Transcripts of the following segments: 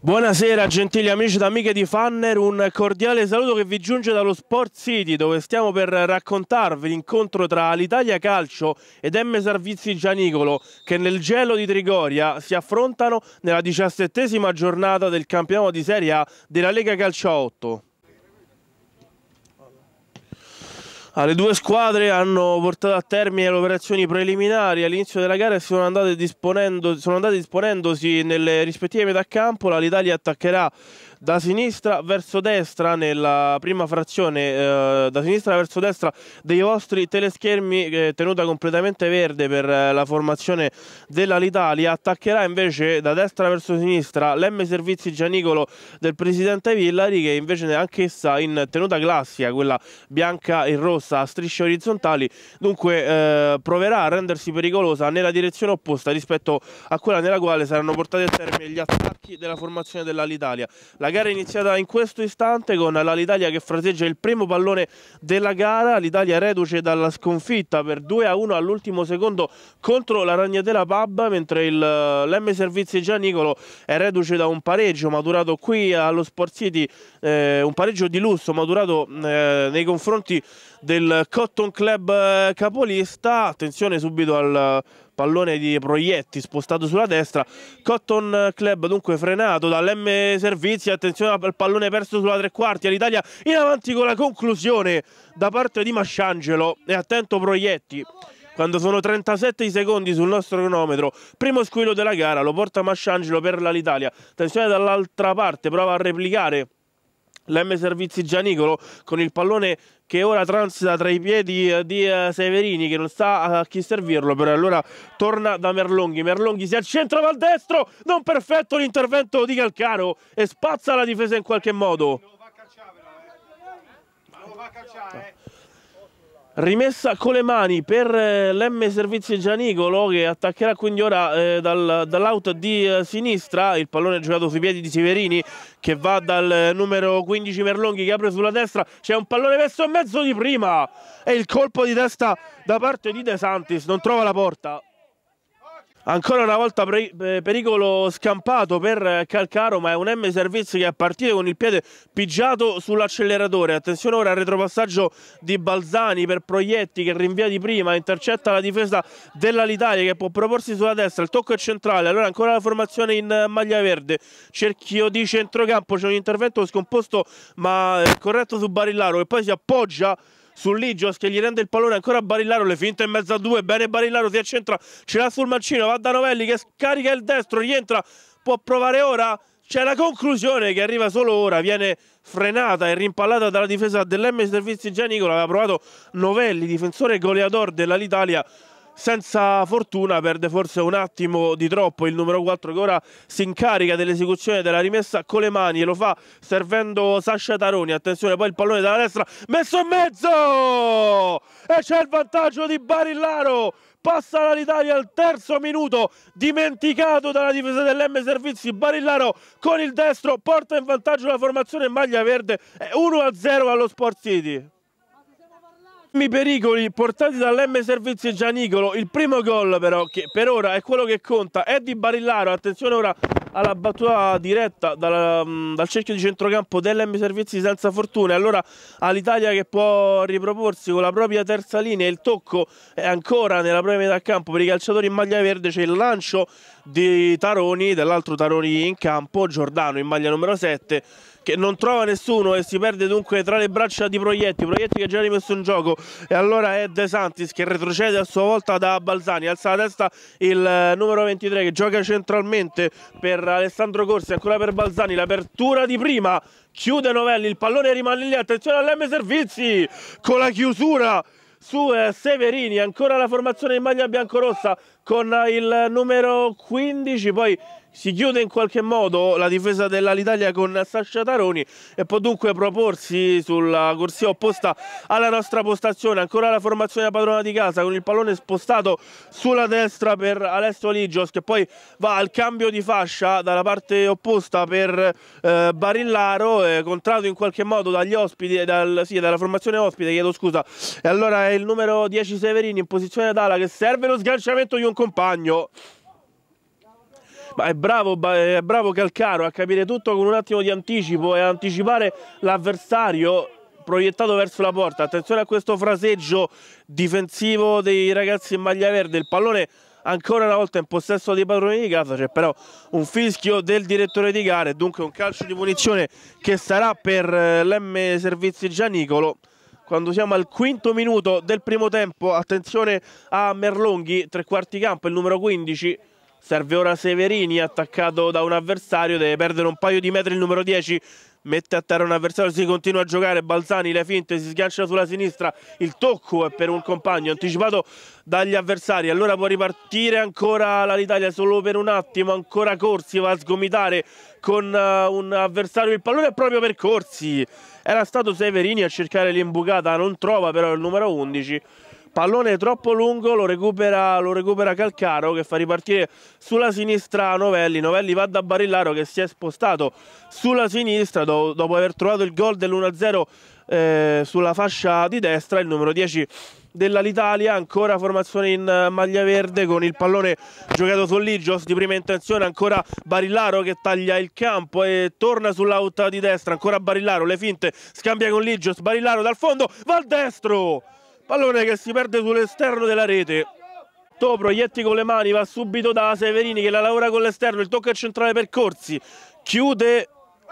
Buonasera gentili amici ed amiche di Fanner, un cordiale saluto che vi giunge dallo Sport City dove stiamo per raccontarvi l'incontro tra l'Italia Calcio ed M Servizi Gianicolo che nel gelo di Trigoria si affrontano nella diciassettesima giornata del campionato di Serie A della Lega Calcio 8. Ah, le due squadre hanno portato a termine le operazioni preliminari all'inizio della gara e sono andate, sono andate disponendosi nelle rispettive metà campo. L'Italia attaccherà da sinistra verso destra nella prima frazione eh, da sinistra verso destra dei vostri teleschermi eh, tenuta completamente verde per eh, la formazione dell'Alitalia attaccherà invece da destra verso sinistra l'M Servizi Gianicolo del presidente Villari che invece è anch'essa in tenuta classica quella bianca e rossa a strisce orizzontali dunque eh, proverà a rendersi pericolosa nella direzione opposta rispetto a quella nella quale saranno portati a termine gli attacchi della formazione dell'Alitalia la la gara è iniziata in questo istante con l'Italia che fraseggia il primo pallone della gara. L'Italia reduce dalla sconfitta per 2-1 all'ultimo secondo contro la Ragnatela Pabba, mentre eh, l'M Servizi Gianicolo è eh, reduce da un pareggio maturato qui allo Sport City, eh, un pareggio di lusso maturato eh, nei confronti del Cotton Club eh, capolista. Attenzione subito al pallone di Proietti spostato sulla destra, Cotton Club dunque frenato dall'M Servizi, attenzione al pallone perso sulla tre quarti, all'Italia in avanti con la conclusione da parte di Masciangelo e attento Proietti quando sono 37 secondi sul nostro cronometro. Primo squillo della gara, lo porta Masciangelo per l'Italia. Attenzione dall'altra parte, prova a replicare. L'M Servizi Gianicolo con il pallone che ora transita tra i piedi eh, di eh, Severini che non sa a chi servirlo però allora torna da Merlonghi Merlonghi si accentra dal destro non perfetto l'intervento di Calcaro e spazza la difesa in qualche modo non lo va a calciare, eh. non lo va a calciare rimessa con le mani per eh, l'M Servizi Gianicolo che attaccherà quindi ora eh, dal, dall'out di eh, sinistra il pallone giocato sui piedi di Severini che va dal eh, numero 15 Merlonghi che apre sulla destra c'è un pallone verso e mezzo di prima e il colpo di testa da parte di De Santis non trova la porta Ancora una volta eh, pericolo scampato per Calcaro, ma è un M Servizio che è partito con il piede pigiato sull'acceleratore. Attenzione ora al retropassaggio di Balzani per Proietti che rinvia di prima, intercetta la difesa dell'Alitalia che può proporsi sulla destra. Il tocco è centrale, allora ancora la formazione in maglia verde. Cerchio di centrocampo, c'è un intervento scomposto ma eh, corretto su Barillaro che poi si appoggia Ligios che gli rende il pallone ancora a Barillaro, le finte in mezzo a due, bene Barillaro si accentra, ce l'ha sul mancino, va da Novelli che scarica il destro, rientra, può provare ora, c'è la conclusione che arriva solo ora, viene frenata e rimpallata dalla difesa dell'M Servizi Già Nicola, aveva provato Novelli, difensore goleador dell'Italia senza fortuna perde forse un attimo di troppo il numero 4 che ora si incarica dell'esecuzione della rimessa con le mani e lo fa servendo Sasha Taroni attenzione poi il pallone dalla destra messo in mezzo e c'è il vantaggio di Barillaro passa l'Italia al terzo minuto dimenticato dalla difesa dell'M Servizi Barillaro con il destro porta in vantaggio la formazione maglia verde 1-0 allo Sport City i pericoli portati dall'M Servizi Gianicolo, il primo gol però che per ora è quello che conta è di Barillaro, attenzione ora alla battuta diretta dal, mm, dal cerchio di centrocampo dell'M Servizi senza fortuna. Allora all'Italia che può riproporsi con la propria terza linea, il tocco è ancora nella propria metà campo per i calciatori in maglia verde, c'è il lancio di Taroni, dell'altro Taroni in campo, Giordano in maglia numero 7 che non trova nessuno e si perde dunque tra le braccia di Proietti, Proietti che ha già rimesso in gioco e allora è De Santis che retrocede a sua volta da Balzani, alza la testa il eh, numero 23 che gioca centralmente per Alessandro Corsi, ancora per Balzani, l'apertura di prima, chiude Novelli, il pallone rimane lì, attenzione all'M Servizi con la chiusura su eh, Severini, ancora la formazione in maglia biancorossa con il numero 15, poi si chiude in qualche modo la difesa dell'Alitalia con Sascia Taroni e può dunque proporsi sulla corsia opposta alla nostra postazione ancora la formazione padrona di casa con il pallone spostato sulla destra per Alessio Ligios che poi va al cambio di fascia dalla parte opposta per eh, Barillaro eh, contrato in qualche modo dagli ospiti dal, sì, dalla formazione ospite chiedo scusa e allora è il numero 10 Severini in posizione d'ala che serve lo sganciamento di un compagno ma è bravo, è bravo Calcaro a capire tutto con un attimo di anticipo e a anticipare l'avversario proiettato verso la porta. Attenzione a questo fraseggio difensivo dei ragazzi in maglia verde. Il pallone ancora una volta in possesso dei padroni di casa, c'è però un fischio del direttore di gara, e dunque un calcio di punizione che sarà per eh, l'M Servizi Gianicolo. Quando siamo al quinto minuto del primo tempo, attenzione a Merlonghi, tre quarti campo, il numero 15, Serve ora Severini, attaccato da un avversario, deve perdere un paio di metri il numero 10. Mette a terra un avversario, si continua a giocare, Balzani le finte, si sgancia sulla sinistra, il tocco è per un compagno, anticipato dagli avversari, allora può ripartire ancora l'Italia solo per un attimo, ancora Corsi va a sgomitare con eh, un avversario, il pallone è proprio per Corsi, era stato Severini a cercare l'imbucata, non trova però il numero 11 pallone troppo lungo lo recupera, lo recupera, Calcaro che fa ripartire sulla sinistra Novelli, Novelli va da Barillaro che si è spostato sulla sinistra do, dopo aver trovato il gol dell'1-0 eh, sulla fascia di destra, il numero 10 della L'Italia ancora formazione in maglia verde con il pallone giocato su Ligios di prima intenzione, ancora Barillaro che taglia il campo e torna sull'out di destra, ancora Barillaro, le finte, scambia con Ligios, Barillaro dal fondo, va al destro! Pallone che si perde sull'esterno della rete. To proietti con le mani, va subito da Severini che la lavora con l'esterno, il tocco è centrale per Corsi, chiude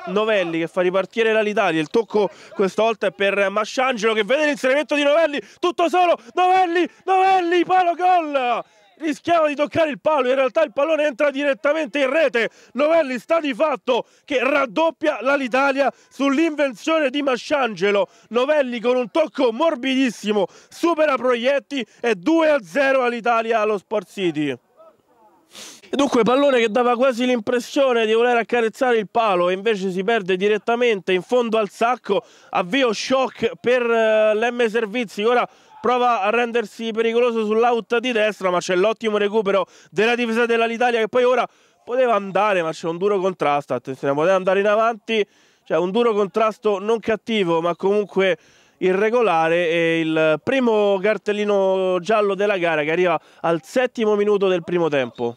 Novelli che fa ripartire l'Alitalia, il tocco questa volta è per Masciangelo che vede l'inserimento di Novelli, tutto solo, Novelli, Novelli, palo gol! rischiava di toccare il palo, in realtà il pallone entra direttamente in rete, Novelli sta di fatto che raddoppia l'Italia sull'invenzione di Masciangelo, Novelli con un tocco morbidissimo supera Proietti e 2-0 all'Italia allo Sport City. Dunque pallone che dava quasi l'impressione di voler accarezzare il palo e invece si perde direttamente in fondo al sacco, avvio shock per eh, l'M Servizi, ora prova a rendersi pericoloso sull'out di destra, ma c'è l'ottimo recupero della difesa dell'Italia che poi ora poteva andare, ma c'è un duro contrasto, attenzione, poteva andare in avanti, c'è cioè un duro contrasto non cattivo, ma comunque irregolare e il primo cartellino giallo della gara che arriva al settimo minuto del primo tempo.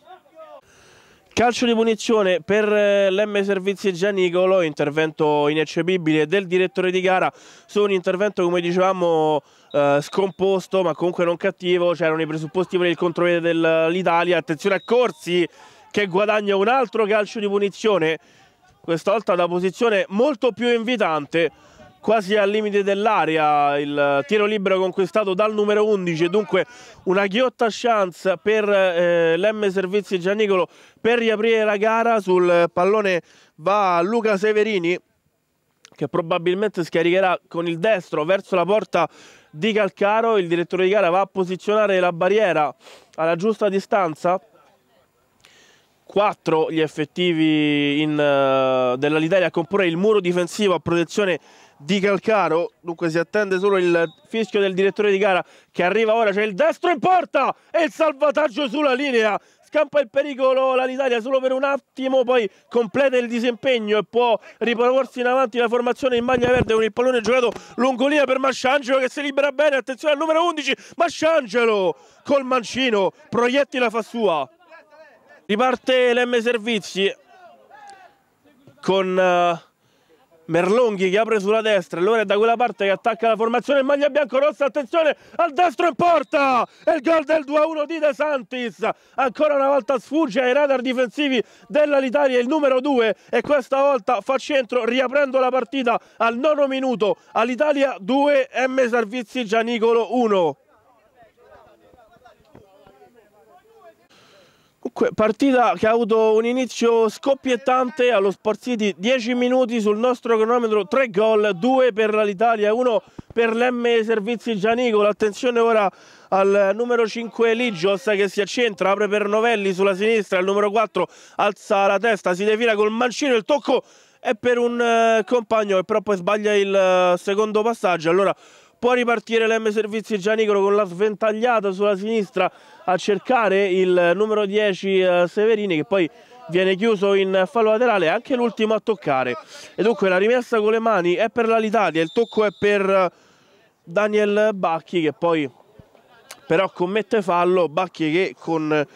Calcio di punizione per eh, l'M Servizi Gianicolo, intervento ineccepibile del direttore di gara su un intervento, come dicevamo, eh, scomposto ma comunque non cattivo, c'erano i presupposti per il controllo dell'Italia, attenzione a Corsi che guadagna un altro calcio di punizione, questa volta da posizione molto più invitante quasi al limite dell'area il tiro libero conquistato dal numero 11 dunque una ghiotta chance per eh, l'M Servizi Giannicolo per riaprire la gara sul pallone va Luca Severini che probabilmente scaricherà con il destro verso la porta di Calcaro il direttore di gara va a posizionare la barriera alla giusta distanza 4 gli effettivi in, uh, eh, dell'Italia a comporre il muro difensivo a protezione di Calcaro. Dunque si attende solo il fischio del direttore di gara che arriva ora. C'è il destro in porta e il salvataggio sulla linea. Scampa il pericolo l'Italia solo per un attimo, poi completa il disimpegno e può riproporsi in avanti la formazione in maglia verde con il pallone giocato lungo linea per Masciangelo che si libera bene. Attenzione al numero 11, Masciangelo col mancino, proietti la fa sua. Riparte l'M Servizi con... Uh, Merlonghi che apre sulla destra, allora è da quella parte che attacca la formazione, maglia bianco-rossa, attenzione, al destro in porta! E il gol del 2-1 di De Santis, ancora una volta sfugge ai radar difensivi dell'Alitalia il numero 2 e questa volta fa centro riaprendo la partita al nono minuto, all'Italia 2, M Servizi Gianicolo 1. Comunque, partita che ha avuto un inizio scoppiettante allo sparziti 10 minuti sul nostro cronometro, 3 gol, 2 per l'Italia, 1 per l'M Servizi Gianicola. Attenzione ora al numero 5 Ligios che si accentra, apre per Novelli sulla sinistra, il numero 4 alza la testa, si defila col mancino, il tocco è per un eh, compagno che però poi sbaglia il eh, secondo passaggio. Allora Può ripartire l'M Servizi Gianicolo con la sventagliata sulla sinistra a cercare il numero 10 eh, Severini che poi viene chiuso in fallo laterale, anche l'ultimo a toccare. E dunque la rimessa con le mani è per l'Alitalia, il tocco è per eh, Daniel Bacchi che poi però commette fallo, Bacchi che con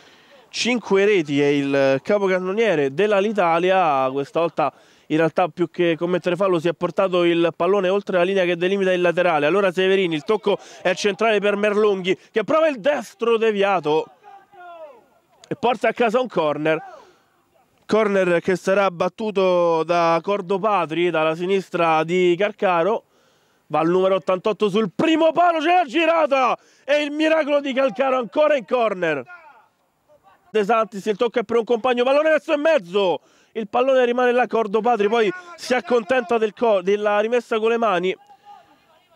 5 reti è il capocannoniere dell'Alitalia, questa volta in realtà più che commettere fallo si è portato il pallone oltre la linea che delimita il laterale. Allora Severini, il tocco è centrale per Merlunghi che prova il destro deviato e porta a casa un corner. Corner che sarà battuto da Cordopatri dalla sinistra di Carcaro. Va al numero 88 sul primo palo, c'è la girata! E il miracolo di Calcaro ancora in corner. De Santis, il tocco è per un compagno, pallone verso e mezzo! il pallone rimane là Cordo Patri poi si accontenta del della rimessa con le mani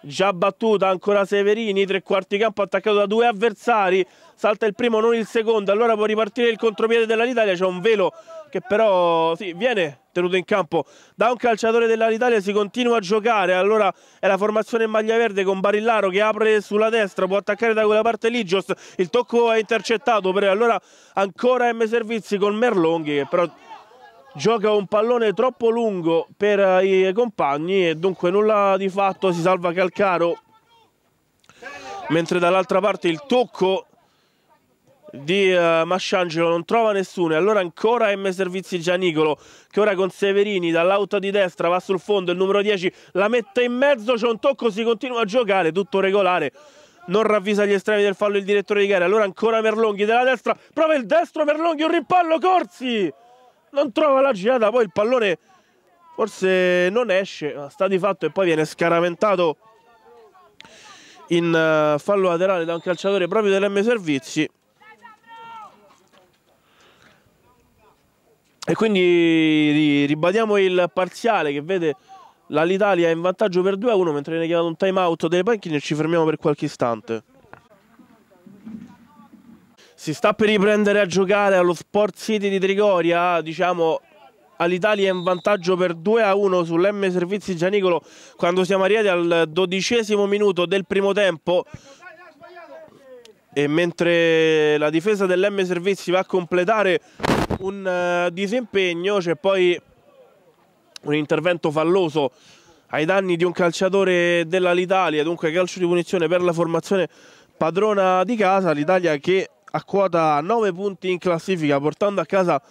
già battuta ancora Severini tre quarti campo attaccato da due avversari salta il primo non il secondo allora può ripartire il contropiede dell'Italia c'è un velo che però sì, viene tenuto in campo da un calciatore dell'Italia si continua a giocare allora è la formazione in maglia verde con Barillaro che apre sulla destra può attaccare da quella parte Ligios il tocco è intercettato per allora ancora M Servizi con Merlonghi che però gioca un pallone troppo lungo per eh, i compagni e dunque nulla di fatto, si salva Calcaro mentre dall'altra parte il tocco di uh, Masciangelo non trova nessuno e allora ancora M Servizi Gianicolo che ora con Severini dall'auto di destra va sul fondo il numero 10 la mette in mezzo c'è un tocco si continua a giocare tutto regolare non ravvisa gli estremi del fallo il direttore di gara allora ancora Merlonghi della destra prova il destro Merlonghi un rimpallo Corsi non trova la girata, poi il pallone forse non esce, sta di fatto e poi viene scaramentato in eh, fallo laterale da un calciatore proprio dell'M Servizi. E quindi ribadiamo il parziale che vede l'Italia in vantaggio per 2-1 mentre viene chiamato un time out dei panchini e ci fermiamo per qualche istante si sta per riprendere a giocare allo Sport City di Trigoria, diciamo all'Italia in vantaggio per 2 a 1 sull'M Servizi Gianicolo quando siamo arrivati al dodicesimo minuto del primo tempo e mentre la difesa dell'M Servizi va a completare un eh, disimpegno c'è poi un intervento falloso ai danni di un calciatore della dell'Italia, dunque calcio di punizione per la formazione padrona di casa, l'Italia che a quota 9 punti in classifica portando a casa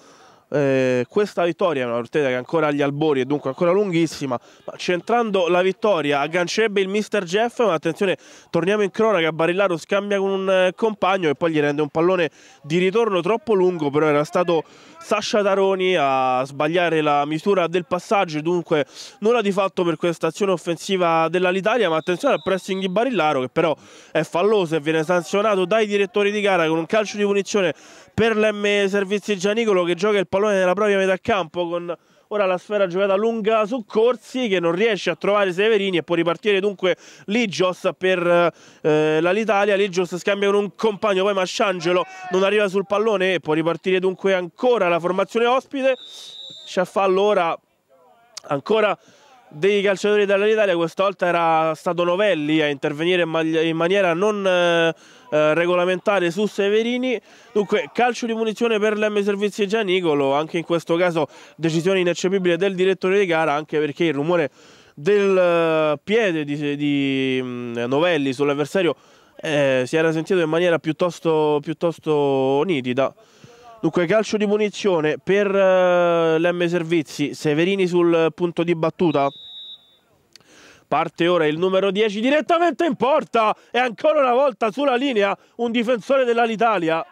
eh, questa vittoria è una partita che è ancora agli albori e dunque ancora lunghissima ma centrando la vittoria aggancerebbe il mister Jeff ma attenzione torniamo in cronaca Barillaro scambia con un eh, compagno e poi gli rende un pallone di ritorno troppo lungo però era stato Sascia Taroni a sbagliare la misura del passaggio dunque nulla di fatto per questa azione offensiva dell'Alitalia ma attenzione al pressing di Barillaro che però è falloso e viene sanzionato dai direttori di gara con un calcio di punizione per l'M Servizi Gianicolo che gioca il pallone nella propria metà campo con ora la sfera giocata lunga su Corsi che non riesce a trovare Severini e può ripartire dunque Ligios per eh, l'Alitalia, Ligios scambia con un compagno, poi Masciangelo non arriva sul pallone e può ripartire dunque ancora la formazione ospite, Sciaffallo ora ancora dei calciatori dell'Italia questa volta era stato Novelli a intervenire in, maniera non eh, eh, regolamentare su Severini. Dunque calcio di munizione per l'M Servizi Gianicolo, anche in questo caso decisione ineccepibile del direttore di gara, anche perché il rumore del eh, piede di, di mm, Novelli sull'avversario eh, si era sentito in maniera piuttosto, piuttosto nitida. Dunque calcio di munizione per eh, l'M Servizi, Severini sul punto di battuta. Parte ora il numero 10 direttamente in porta e ancora una volta sulla linea un difensore dell'Alitalia.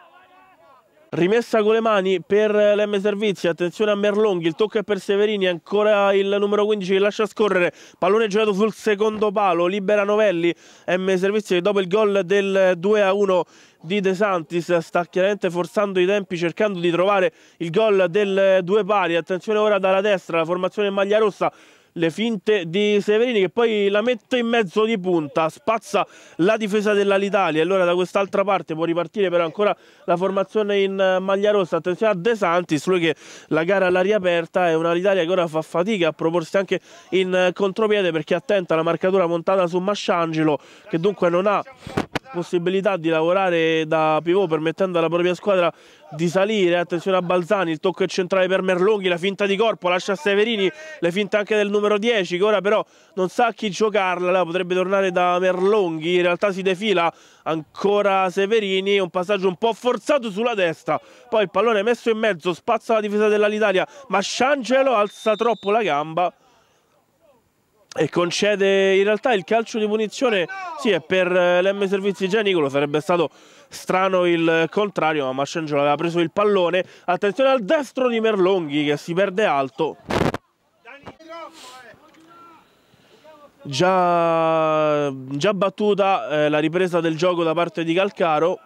Rimessa con le mani per l'M Servizi, attenzione a Merlonghi, il tocco è per Severini, ancora il numero 15 che lascia scorrere, pallone girato sul secondo palo, libera Novelli, M Servizi che dopo il gol del 2-1 di De Santis sta chiaramente forzando i tempi cercando di trovare il gol del 2 pari, attenzione ora dalla destra, la formazione in maglia rossa le finte di Severini che poi la mette in mezzo di punta, spazza la difesa dell'Alitalia, allora da quest'altra parte può ripartire però ancora la formazione in eh, maglia rossa, attenzione a De Santis, lui che la gara all'aria aperta è un'Alitalia che ora fa fatica a proporsi anche in eh, contropiede perché attenta alla marcatura montata su Masciangelo che dunque non ha possibilità di lavorare da pivot permettendo alla propria squadra di salire, attenzione a Balzani, il tocco è centrale per Merlonghi, la finta di corpo, lascia Severini, le finte anche del numero 10 che ora però non sa chi giocarla, la potrebbe tornare da Merlonghi, in realtà si defila ancora Severini, un passaggio un po' forzato sulla testa, poi il pallone messo in mezzo, spazza la difesa dell'Alitalia, ma Sciangelo alza troppo la gamba e concede in realtà il calcio di punizione sì è per eh, l'M Servizi Gianicolo sarebbe stato strano il contrario ma Mascengelo aveva preso il pallone attenzione al destro di Merlonghi che si perde alto già, già battuta eh, la ripresa del gioco da parte di Calcaro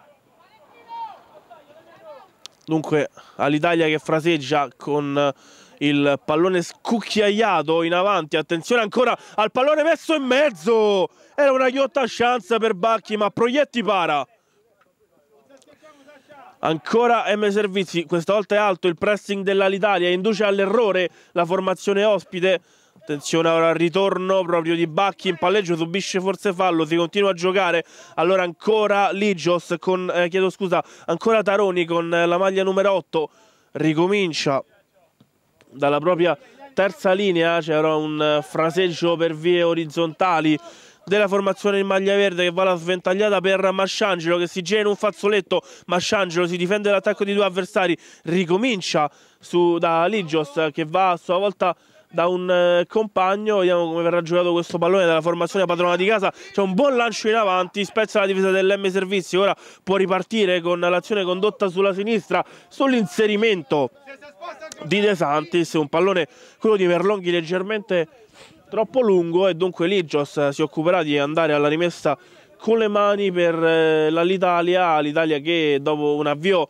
dunque all'Italia che fraseggia con il pallone scucchiaiato in avanti, attenzione ancora al pallone messo in mezzo, era una ghiotta chance per Bacchi ma Proietti para. Ancora M Servizi, questa volta è alto il pressing dell'Alitalia, induce all'errore la formazione ospite. Attenzione ora al ritorno proprio di Bacchi in palleggio, subisce forse fallo, si continua a giocare. Allora ancora Ligios con, eh, chiedo scusa, ancora Taroni con eh, la maglia numero 8. Ricomincia dalla propria terza linea c'era un eh, fraseggio per vie orizzontali della formazione in maglia verde che va alla sventagliata per Masciangelo che si gira in un fazzoletto Masciangelo si difende dall'attacco di due avversari ricomincia su, da Ligios che va a sua volta da un eh, compagno. Vediamo come verrà giocato questo pallone dalla formazione padrona di casa. C'è un buon lancio in avanti, spezza la difesa dell'M Servizi. Ora può ripartire con l'azione condotta sulla sinistra, sull'inserimento di De Santis. Un pallone, quello di Merlonghi, leggermente troppo lungo. E dunque Ligios si occuperà di andare alla rimessa con le mani per eh, l'Italia. L'Italia che dopo un avvio.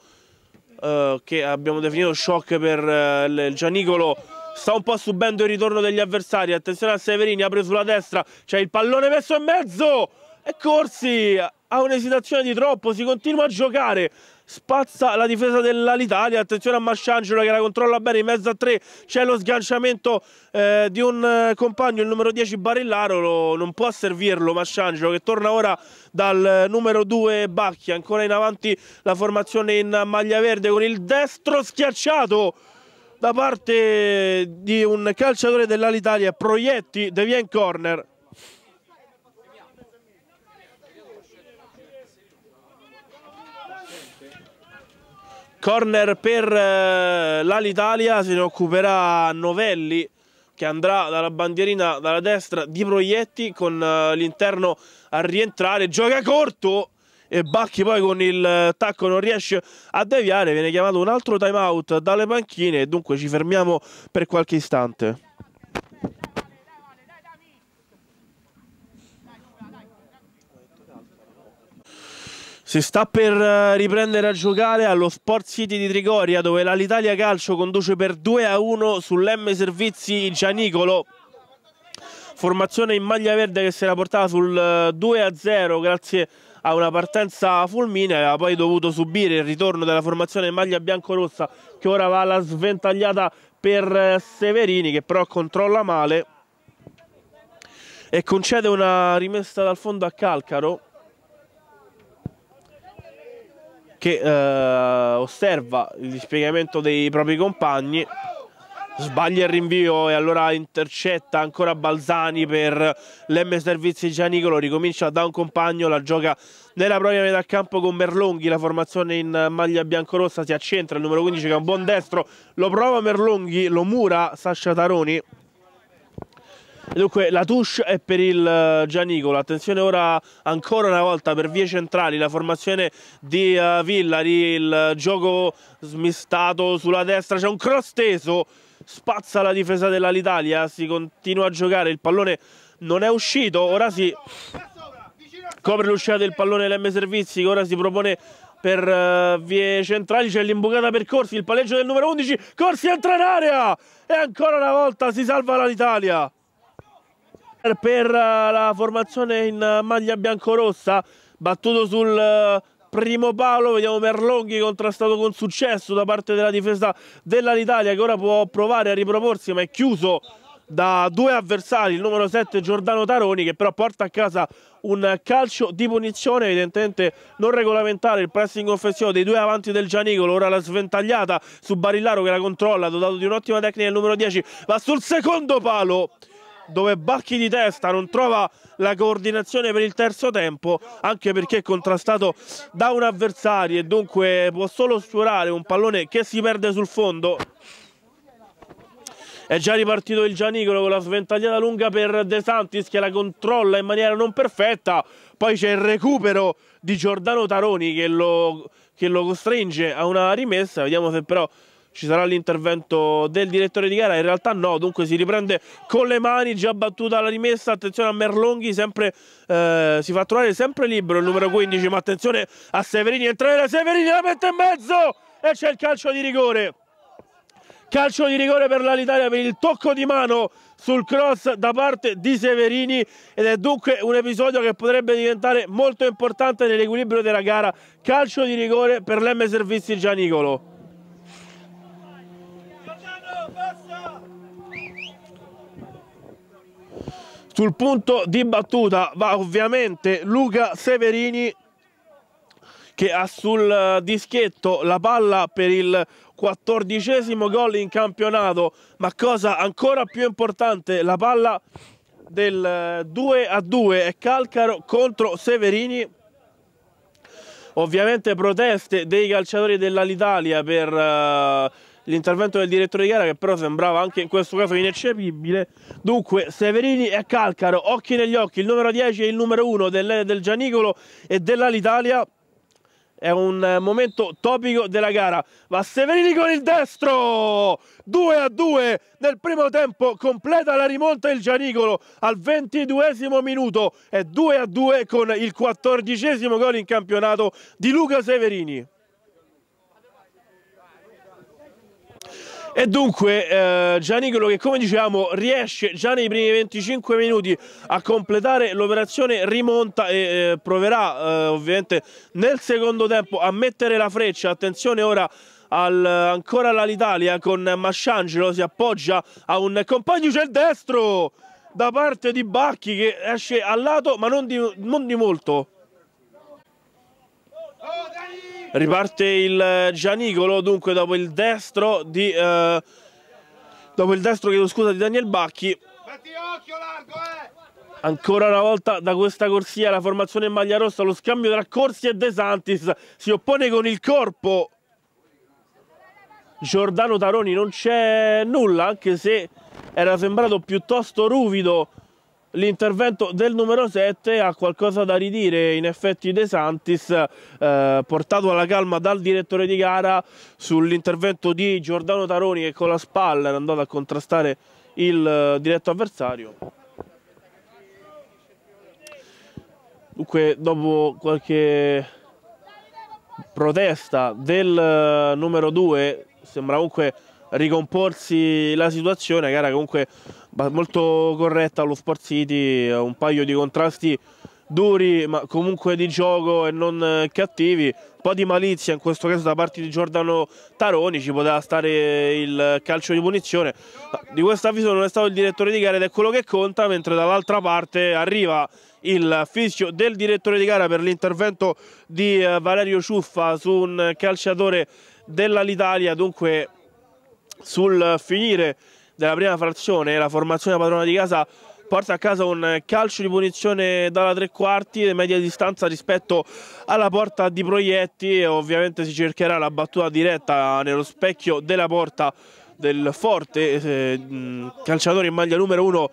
Eh, che abbiamo definito shock per eh, il Gianicolo sta un po' subendo il ritorno degli avversari, attenzione a Severini, apre sulla destra, c'è il pallone messo in mezzo e Corsi ha un'esitazione di troppo, si continua a giocare, spazza la difesa dell'Italia, attenzione a Masciangelo che la controlla bene in mezzo a tre, c'è lo sganciamento eh, di un eh, compagno, il numero 10 Barillaro, lo, non può servirlo Masciangelo che torna ora dal eh, numero 2 Bacchi, ancora in avanti la formazione in maglia verde con il destro schiacciato da parte di un calciatore dell'Alitalia, Proietti, devien corner. Corner per eh, l'Alitalia, se ne occuperà Novelli che andrà dalla bandierina dalla destra di Proietti con eh, l'interno a rientrare, gioca corto e Bacchi poi con il eh, tacco non riesce a deviare, viene chiamato un altro time out dalle panchine e dunque ci fermiamo per qualche istante. Si sta per eh, riprendere a giocare allo Sport City di Trigoria dove l'Italia Calcio conduce per 2 a 1 sull'M Servizi Gianicolo. Formazione in maglia verde che si era portata sul 2 eh, a 0 grazie a a una partenza fulmine aveva poi dovuto subire il ritorno della formazione maglia biancorossa che ora va alla sventagliata per eh, Severini che però controlla male e concede una rimessa dal fondo a Calcaro che eh, osserva il dispiegamento dei propri compagni sbaglia il rinvio e allora intercetta ancora Balzani per l'M Servizi Gianicolo, ricomincia da un compagno, la gioca nella propria metà campo con Merlonghi, la formazione in maglia biancorossa si accentra, il numero 15 che è un buon destro, lo prova Merlonghi, lo mura Sascia Taroni. Dunque la touche è per il eh, Gianicolo, attenzione ora ancora una volta per vie centrali, la formazione di eh, Villari, il gioco smistato sulla destra, c'è un cross teso spazza la difesa dell'Alitalia, si continua a giocare, il pallone non è uscito, ora si copre l'uscita del pallone l'M Servizi che ora si propone per uh, vie centrali c'è l'imbucata per Corsi, il palleggio del numero 11, Corsi entra in area e ancora una volta si salva l'Italia. Per uh, la formazione in uh, maglia biancorossa, battuto sul eh, primo palo, vediamo Merlonghi contrastato con successo da parte della difesa dell'Italia che ora può provare a riproporsi ma è chiuso da due avversari, il numero 7 Giordano Taroni che però porta a casa un calcio di punizione evidentemente non regolamentare il pressing offensivo dei due avanti del Gianicolo ora la sventagliata su Barillaro che la controlla dotato di un'ottima tecnica il numero 10 va sul secondo palo dove Bacchi di testa non trova la coordinazione per il terzo tempo, anche perché è contrastato da un avversario e dunque può solo sfiorare un pallone che si perde sul fondo. È già ripartito il Gianicolo con la sventagliata lunga per De Santis che la controlla in maniera non perfetta. Poi c'è il recupero di Giordano Taroni che lo, che lo costringe a una rimessa. Vediamo se però ci sarà l'intervento del direttore di gara, in realtà no, dunque si riprende con le mani, già battuta la rimessa, attenzione a Merlonghi, sempre, eh, si fa trovare sempre libero il numero 15, ma attenzione a Severini, entra da Severini, la mette in mezzo e c'è il calcio di rigore. Calcio di rigore per l'Alitalia per il tocco di mano sul cross da parte di Severini ed è dunque un episodio che potrebbe diventare molto importante nell'equilibrio della gara. Calcio di rigore per l'M Servizi Gianicolo. Sul punto di battuta va ovviamente Luca Severini che ha sul eh, dischetto la palla per il quattordicesimo gol in campionato, ma cosa ancora più importante, la palla del 2 eh, a 2 è Calcaro contro Severini. Ovviamente proteste dei calciatori dell'Alitalia per eh, l'intervento del direttore di gara che però sembrava anche in questo caso ineccepibile. Dunque Severini e Calcaro, occhi negli occhi, il numero 10 e il numero 1 del, del Gianicolo e dell'Alitalia. È un eh, momento topico della gara. Va Severini con il destro! 2 a 2 nel primo tempo. Completa la rimonta il Gianicolo al 22 minuto. E 2 a 2 con il 14 gol in campionato di Luca Severini. E dunque eh, Gianicolo che come dicevamo riesce già nei primi 25 minuti a completare l'operazione rimonta e eh, proverà eh, ovviamente nel secondo tempo a mettere la freccia, attenzione ora al, ancora all'Italia con Masciangelo si appoggia a un compagno c'è il destro da parte di Bacchi che esce al lato ma non di, non di molto. Oh, Riparte il eh, Gianicolo, dunque dopo il destro di... Eh, dopo il destro, chiedo scusa, di Daniel Bacchi. Eh! Ancora una volta da questa corsia la formazione in maglia rossa, lo scambio tra Corsi e De Santis, si oppone con il corpo. Giordano Taroni non c'è nulla, anche se era sembrato piuttosto ruvido L'intervento del numero 7 ha qualcosa da ridire, in effetti De Santis eh, portato alla calma dal direttore di gara sull'intervento di Giordano Taroni che con la spalla era andato a contrastare il eh, diretto avversario. Dunque dopo qualche protesta del eh, numero 2 sembra comunque ricomporsi la situazione, gara comunque molto corretta allo Sport City, un paio di contrasti duri ma comunque di gioco e non eh, cattivi, un po' di malizia in questo caso da parte di Giordano Taroni, ci poteva stare il calcio di punizione, di questo avviso non è stato il direttore di gara ed è quello che conta, mentre dall'altra parte arriva il fischio del direttore di gara per l'intervento di eh, Valerio Ciuffa su un calciatore dell'Italia, dunque sul finire della prima frazione la formazione padrona di casa porta a casa un calcio di punizione dalla tre quarti e media distanza rispetto alla porta di Proietti e ovviamente si cercherà la battuta diretta nello specchio della porta del forte eh, calciatore in maglia numero uno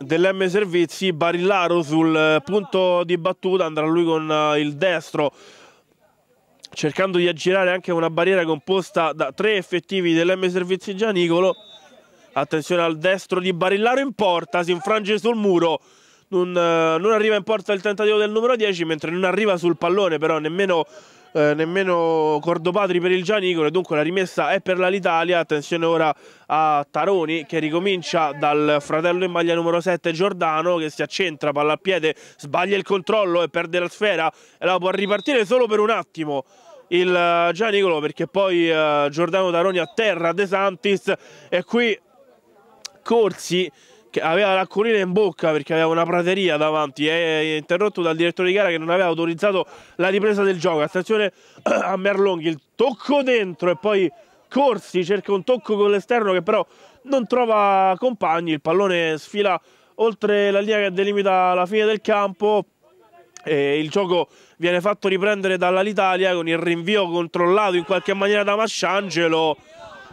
dell'M Servizi Barillaro sul eh, punto di battuta andrà lui con eh, il destro cercando di aggirare anche una barriera composta da tre effettivi dell'M Servizi Gianicolo. Attenzione al destro di Barillaro in porta, si infrange sul muro. Non, eh, non, arriva in porta il tentativo del numero 10, mentre non arriva sul pallone però nemmeno, eh, nemmeno Cordopadri per il Gianicolo. Dunque la rimessa è per l'Italia. Attenzione ora a Taroni che ricomincia dal fratello in maglia numero 7 Giordano che si accentra, palla a piede, sbaglia il controllo e perde la sfera. E la può ripartire solo per un attimo il eh, Gianicolo perché poi eh, Giordano a terra De Santis e qui Corsi che aveva l'acquolina in bocca perché aveva una prateria davanti è interrotto dal direttore di gara che non aveva autorizzato la ripresa del gioco attenzione a Merlonghi il tocco dentro e poi Corsi cerca un tocco con l'esterno che però non trova compagni il pallone sfila oltre la linea che delimita la fine del campo e il gioco viene fatto riprendere dall'Italia con il rinvio controllato in qualche maniera da Masciangelo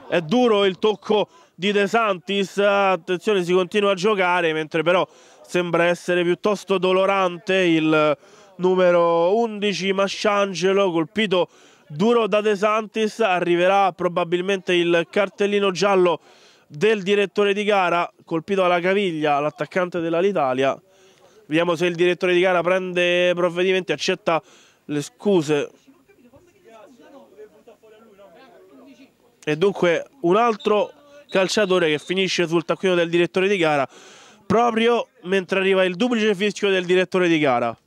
è duro il tocco di De Santis attenzione si continua a giocare mentre però sembra essere piuttosto dolorante il numero 11 Masciangelo colpito duro da De Santis arriverà probabilmente il cartellino giallo del direttore di gara colpito alla caviglia l'attaccante dell'Italia Vediamo se il direttore di gara prende provvedimenti, accetta le scuse. E dunque un altro calciatore che finisce sul taccuino del direttore di gara proprio mentre arriva il duplice fischio del direttore di gara.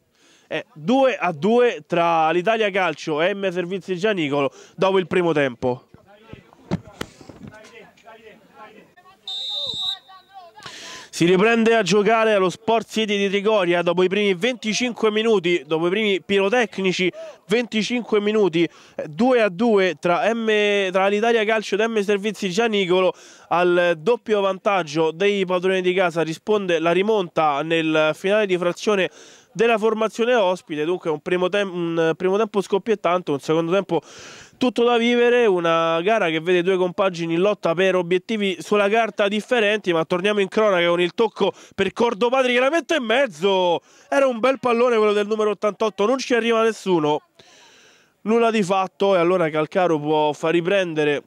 È 2 a 2 tra l'Italia Calcio e M Servizi Gianicolo dopo il primo tempo. Si riprende a giocare allo Sport City di Trigoria dopo i primi 25 minuti, dopo i primi pirotecnici 25 minuti, 2 a 2 tra, tra l'Italia Calcio ed M Servizi Gianicolo al doppio vantaggio dei padroni di casa risponde la rimonta nel finale di frazione della formazione ospite, dunque un primo, un primo tempo scoppiettante, un secondo tempo tutto da vivere, una gara che vede due compagini in lotta per obiettivi sulla carta differenti, ma torniamo in cronaca con il tocco per Cordopadri che la mette in mezzo. Era un bel pallone quello del numero 88, non ci arriva nessuno. Nulla di fatto e allora Calcaro può far riprendere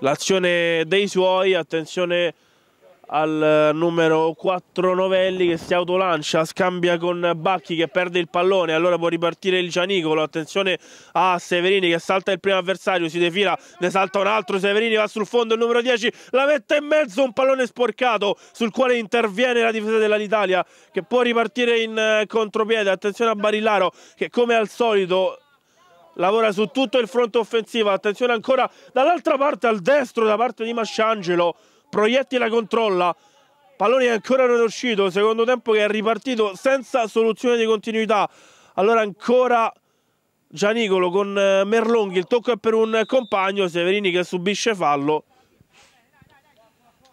l'azione dei suoi, attenzione al eh, numero 4 Novelli che si autolancia, scambia con Bacchi che perde il pallone, allora può ripartire il Gianicolo, attenzione a Severini che salta il primo avversario, si defila, ne salta un altro, Severini va sul fondo, il numero 10 la mette in mezzo, un pallone sporcato sul quale interviene la difesa dell'Italia che può ripartire in eh, contropiede, attenzione a Barillaro che come al solito lavora su tutto il fronte offensivo, attenzione ancora dall'altra parte al destro da parte di Masciangelo Proietti la controlla, Pallone ancora non è uscito, secondo tempo che è ripartito senza soluzione di continuità. Allora ancora Gianicolo con eh, Merlonghi, il tocco è per un compagno, Severini che subisce fallo.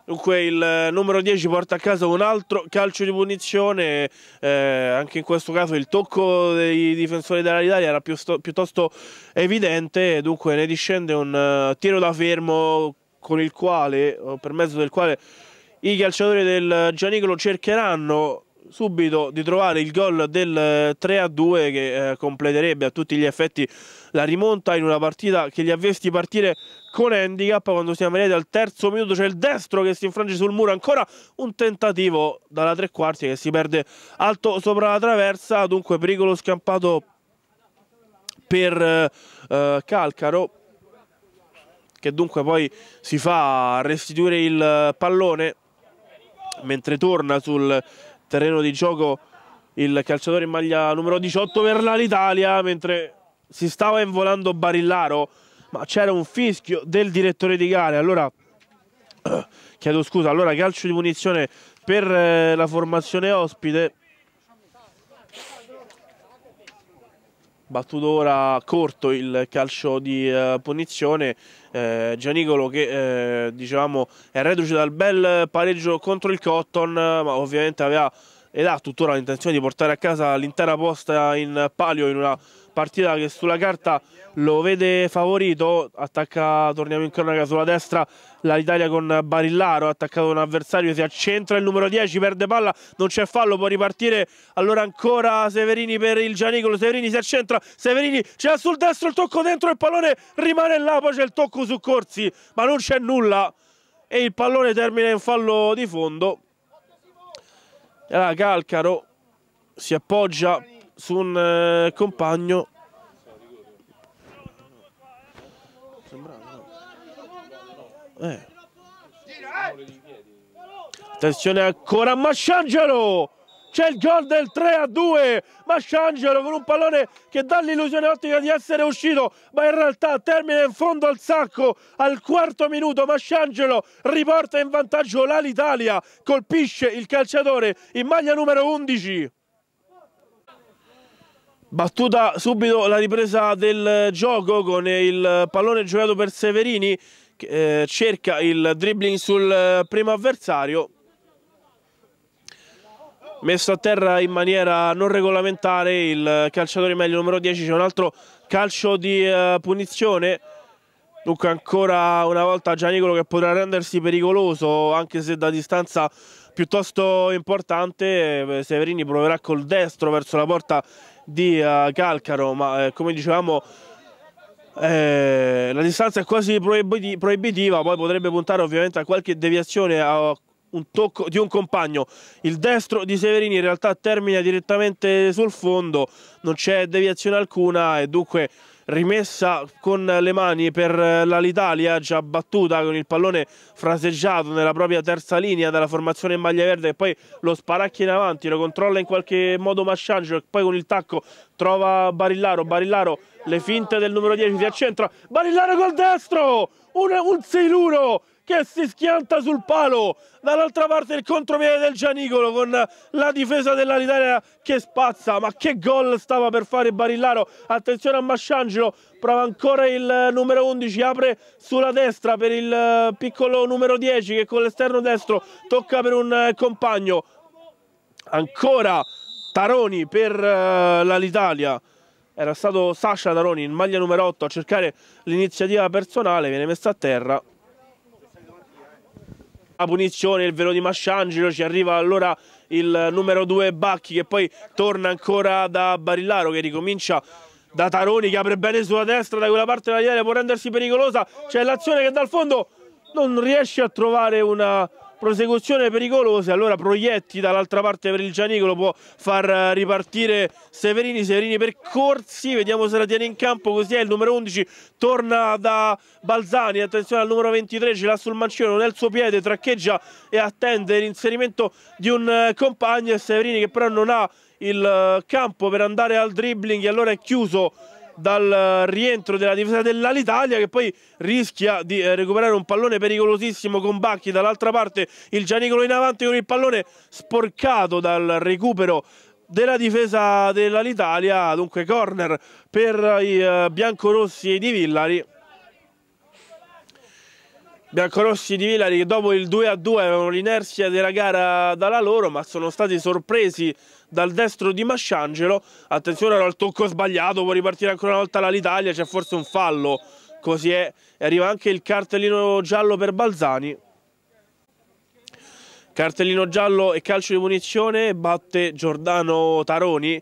Dunque il eh, numero 10 porta a casa un altro calcio di punizione, eh, anche in questo caso il tocco dei difensori della dell'Italia era piuttosto evidente, dunque ne discende un eh, tiro da fermo con il quale, per mezzo del quale i calciatori del Gianicolo cercheranno subito di trovare il gol del 3-2 eh, che eh, completerebbe a tutti gli effetti la rimonta in una partita che li ha visti partire con handicap quando siamo arrivati al terzo minuto c'è il destro che si infrange sul muro ancora un tentativo dalla tre quarti che si perde alto sopra la traversa dunque pericolo scampato per eh, Calcaro che dunque poi si fa restituire il pallone mentre torna sul terreno di gioco il calciatore in maglia numero 18 per l'Italia mentre si stava involando Barillaro ma c'era un fischio del direttore di gara allora chiedo scusa allora calcio di punizione per eh, la formazione ospite battuto ora corto il calcio di uh, punizione eh, Gianicolo che eh, diciamo è reduce dal bel pareggio contro il Cotton ma ovviamente aveva ed ha tuttora l'intenzione di portare a casa l'intera posta in palio in una partita che sulla carta lo vede favorito, attacca, torniamo in cronaca sulla destra l'Italia con Barillaro, attaccato un avversario, si accentra il numero 10, perde palla, non c'è fallo, può ripartire allora ancora Severini per il Gianicolo, Severini si accentra, Severini c'è sul destro il tocco dentro, il pallone rimane là, poi c'è il tocco su Corsi, ma non c'è nulla e il pallone termina in fallo di fondo. E allora Calcaro si appoggia su un eh, compagno. Eh. Attenzione ancora Masciangelo! C'è il gol del 3 a 2. Masciangelo con un pallone che dà l'illusione ottica di essere uscito, ma in realtà termina in fondo al sacco. Al quarto minuto, Masciangelo riporta in vantaggio l'Alitalia. Colpisce il calciatore in maglia numero 11. Battuta subito la ripresa del gioco con il pallone giocato per Severini che eh, cerca il dribbling sul eh, primo avversario. Messo a terra in maniera non regolamentare il calciatore meglio numero 10, c'è un altro calcio di eh, punizione. Dunque ancora una volta Gianicolo che potrà rendersi pericoloso anche se da distanza piuttosto importante. Severini proverà col destro verso la porta di eh, Calcaro, ma eh, come dicevamo eh, la distanza è quasi proibitiva, poi potrebbe puntare ovviamente a qualche deviazione a un tocco di un compagno. Il destro di Severini in realtà termina direttamente sul fondo, non c'è deviazione alcuna e dunque rimessa con le mani per eh, l'Italia, già battuta con il pallone fraseggiato nella propria terza linea dalla formazione in maglia verde e poi lo sparacchia in avanti, lo controlla in qualche modo Masciangelo e poi con il tacco trova Barillaro, Barillaro le finte del numero 10 si accentra, Barillaro col destro, un, un 6-1! che si schianta sul palo dall'altra parte il contropiede del Gianicolo con la difesa dell'Alitalia che spazza ma che gol stava per fare Barillaro attenzione a Masciangelo prova ancora il numero 11 apre sulla destra per il eh, piccolo numero 10 che con l'esterno destro tocca per un eh, compagno ancora Taroni per eh, l'Alitalia era stato Sasha Taroni in maglia numero 8 a cercare l'iniziativa personale viene messa a terra la punizione, il velo di Masciangelo, ci arriva allora il numero 2 Bacchi che poi torna ancora da Barillaro che ricomincia da Taroni che apre bene sulla destra da quella parte della linea può rendersi pericolosa, c'è l'azione che dal fondo non riesce a trovare una prosecuzione pericolosa, allora Proietti dall'altra parte per il Gianicolo può far eh, ripartire Severini, Severini per Corsi, vediamo se la tiene in campo, così è il numero 11, torna da Balzani, attenzione al numero 23, ce l'ha sul mancino nel suo piede, traccheggia e attende l'inserimento di un eh, compagno e Severini che però non ha il eh, campo per andare al dribbling e allora è chiuso dal eh, rientro della difesa dell'Alitalia che poi rischia di eh, recuperare un pallone pericolosissimo con Bacchi dall'altra parte il Gianicolo in avanti con il pallone sporcato dal recupero della difesa dell'Alitalia dunque corner per i eh, biancorossi di Villari Biancorossi di Villari che dopo il 2-2 avevano l'inerzia della gara dalla loro ma sono stati sorpresi dal destro di Masciangelo, attenzione era il tocco sbagliato, può ripartire ancora una volta l'Italia, c'è forse un fallo, così è, e arriva anche il cartellino giallo per Balzani. Cartellino giallo e calcio di punizione, batte Giordano Taroni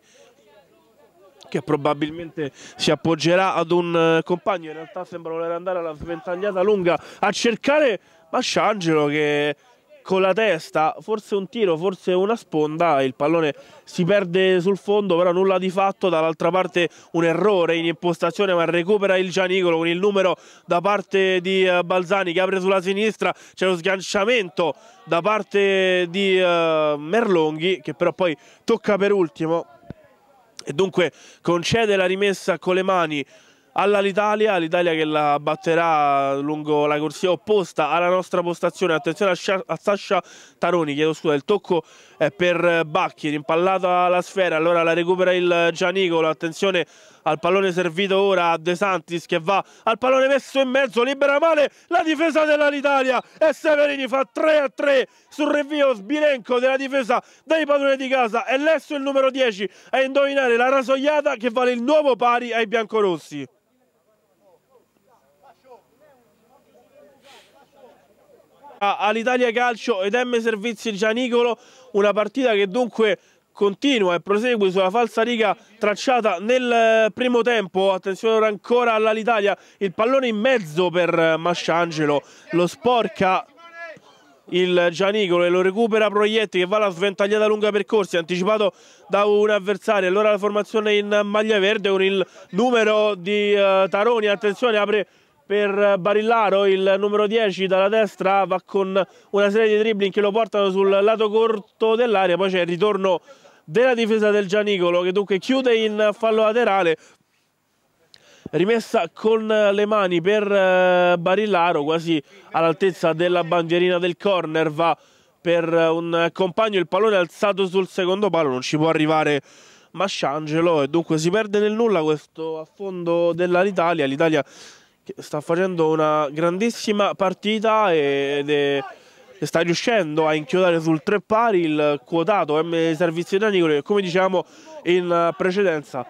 che probabilmente si appoggerà ad un eh, compagno, in realtà sembra voler andare alla sventagliata lunga a cercare Masciangelo che con la testa, forse un tiro, forse una sponda, il pallone si perde sul fondo, però nulla di fatto, dall'altra parte un errore in impostazione, ma recupera il Gianicolo con il numero da parte di eh, Balzani che apre sulla sinistra, c'è lo sganciamento da parte di eh, Merlonghi che però poi tocca per ultimo e dunque concede la rimessa con le mani all'Italia, l'Italia che la batterà lungo la corsia opposta alla nostra postazione, attenzione a, Sascia Taroni, chiedo scusa, il tocco è per Bacchi, rimpallata la sfera, allora la recupera il Gianicolo, attenzione al pallone servito ora a De Santis che va al pallone messo in mezzo, libera male la difesa dell'Italia e Severini fa 3 a 3 sul rinvio sbirenco della difesa dei padroni di casa e Lesso il numero 10 a indovinare la rasoiata che vale il nuovo pari ai biancorossi. all'Italia Calcio ed M Servizi Gianicolo, una partita che dunque continua e prosegue sulla falsa riga tracciata nel eh, primo tempo attenzione ora ancora all'Italia il pallone in mezzo per eh, Masciangelo lo sporca il Gianicolo e lo recupera Proietti che va alla sventagliata lunga percorsi anticipato da un avversario allora la formazione in maglia verde con il numero di uh, Taroni attenzione apre per Barillaro, il numero 10 dalla destra va con una serie di dribbling che lo portano sul lato corto dell'area, poi c'è il ritorno della difesa del Gianicolo che dunque chiude in fallo laterale, rimessa con le mani per eh, Barillaro quasi all'altezza della bandierina del corner, va per eh, un compagno il pallone alzato sul secondo palo, non ci può arrivare Masciangelo e dunque si perde nel nulla questo affondo dell'Italia, l'Italia sta facendo una grandissima partita ed è, e sta riuscendo a inchiodare sul tre pari il quotato M Servizio Italiano che come diciamo in precedenza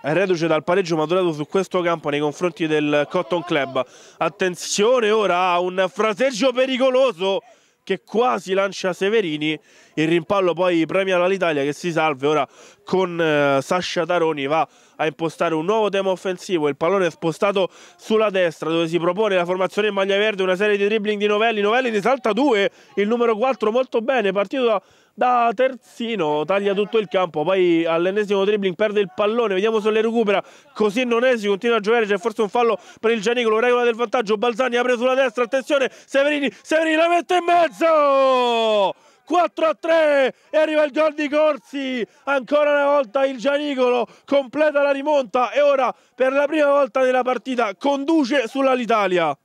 è reduce dal pareggio maturato su questo campo nei confronti del Cotton Club attenzione ora a un fraseggio pericoloso che quasi lancia Severini, il rimpallo poi premia l'Italia che si salve ora con eh, Sascia Taroni va a impostare un nuovo tema offensivo, il pallone è spostato sulla destra dove si propone la formazione in maglia verde, una serie di dribbling di Novelli, Novelli ne salta due, il numero 4 molto bene, partito da da terzino taglia tutto il campo poi all'ennesimo dribbling perde il pallone vediamo se le recupera così non è si continua a giocare c'è forse un fallo per il Gianicolo regola del vantaggio Balzani apre sulla destra attenzione Severini Severini la mette in mezzo 4 a 3 e arriva il gol di Corsi ancora una volta il Gianicolo completa la rimonta e ora per la prima volta nella partita conduce sulla L'Italia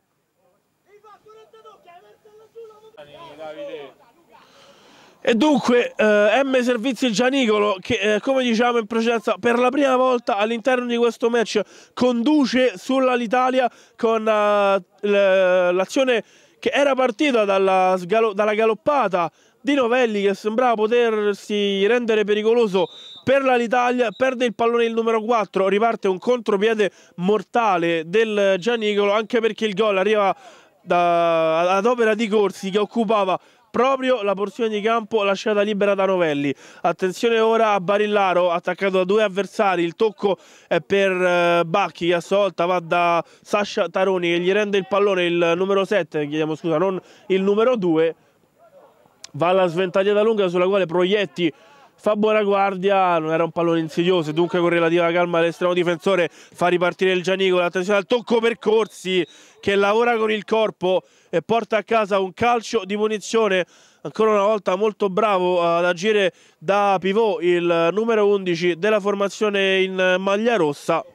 E dunque eh, M Servizi Gianicolo che eh, come diciamo in precedenza per la prima volta all'interno di questo match conduce sulla l'Italia con eh, l'azione che era partita dalla, dalla galoppata di Novelli che sembrava potersi rendere pericoloso per la l'Italia, perde il pallone il numero 4, riparte un contropiede mortale del Gianicolo anche perché il gol arriva da, ad opera di Corsi che occupava proprio la porzione di campo lasciata libera da Novelli. Attenzione ora a Barillaro, attaccato da due avversari. Il tocco è per eh, Bacchi, che a sua volta va da Sasha Taroni, che gli rende il pallone il numero 7, chiediamo scusa, non il numero 2. Va alla sventagliata lunga sulla quale Proietti fa buona guardia, non era un pallone insidioso, dunque con relativa calma l'estremo difensore fa ripartire il Gianicolo, attenzione al tocco per Corsi che lavora con il corpo e porta a casa un calcio di munizione ancora una volta molto bravo ad agire da pivot il numero 11 della formazione in maglia rossa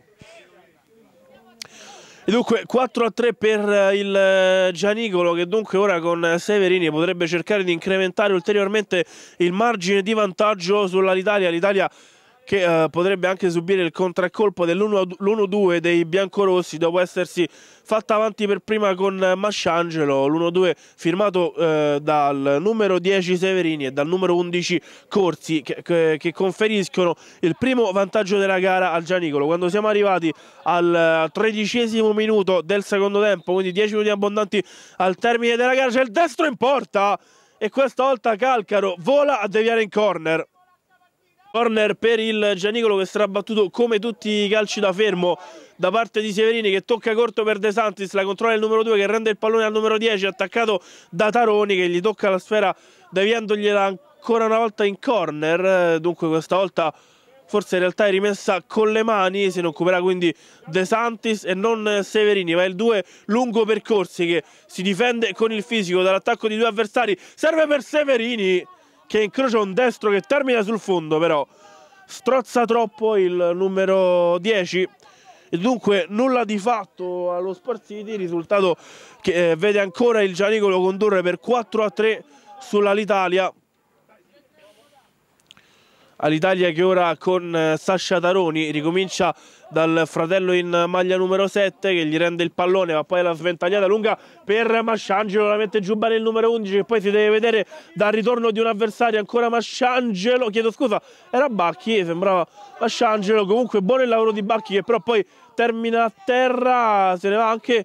e dunque 4 a 3 per eh, il eh, Gianicolo che dunque ora con eh, Severini potrebbe cercare di incrementare ulteriormente il margine di vantaggio sull'Italia. L'Italia che eh, potrebbe anche subire il contraccolpo dell'1-2 dei biancorossi dopo essersi fatta avanti per prima con eh, Masciangelo, l'1-2 firmato eh, dal numero 10 Severini e dal numero 11 Corsi che, che, che, conferiscono il primo vantaggio della gara al Gianicolo. Quando siamo arrivati al eh, tredicesimo minuto del secondo tempo, quindi 10 minuti abbondanti al termine della gara, c'è il destro in porta e questa volta Calcaro vola a deviare in corner. Corner per il Gianicolo che sarà battuto come tutti i calci da fermo da parte di Severini che tocca corto per De Santis, la controlla il numero 2 che rende il pallone al numero 10 attaccato da Taroni che gli tocca la sfera deviandogliela ancora una volta in corner, dunque questa volta forse in realtà è rimessa con le mani, se ne occuperà quindi De Santis e non Severini, ma il 2 lungo percorsi che si difende con il fisico dall'attacco di due avversari, serve per Severini che incrocia un destro che termina sul fondo però strozza troppo il numero 10 e dunque nulla di fatto allo Sparziti, risultato che eh, vede ancora il Gianicolo condurre per 4 a 3 sulla L'Italia all'Italia che ora con eh, Sascia Taroni ricomincia dal fratello in maglia numero 7 che gli rende il pallone ma poi la sventagliata lunga per Masciangelo la mette giù bene il numero 11 che poi si deve vedere dal ritorno di un avversario ancora Masciangelo chiedo scusa era Bacchi sembrava Masciangelo comunque buono il lavoro di Bacchi che però poi termina a terra se ne va anche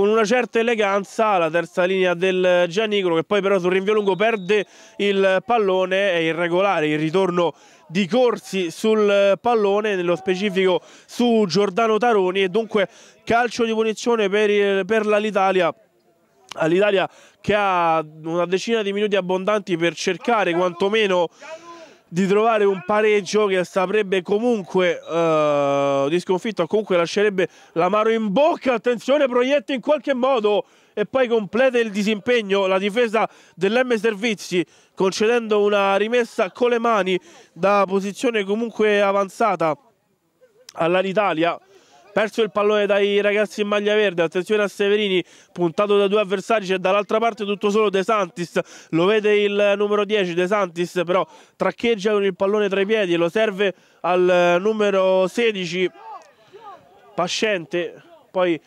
con una certa eleganza la terza linea del Giannicolo che poi però sul rinvio lungo perde il pallone, è irregolare il ritorno di corsi sul pallone, nello specifico su Giordano Taroni e dunque calcio di punizione per, per l'Italia all'Italia che ha una decina di minuti abbondanti per cercare quantomeno di trovare un pareggio che saprebbe comunque uh, di sconfitto, comunque lascerebbe l'amaro in bocca, attenzione proietta in qualche modo e poi completa il disimpegno la difesa dell'M Servizi concedendo una rimessa con le mani da posizione comunque avanzata all'Italia perso il pallone dai ragazzi in maglia verde, attenzione a Severini, puntato da due avversari, c'è dall'altra parte tutto solo De Santis, lo vede il numero 10 De Santis, però traccheggia con il pallone tra i piedi lo serve al eh, numero 16 Pascente, poi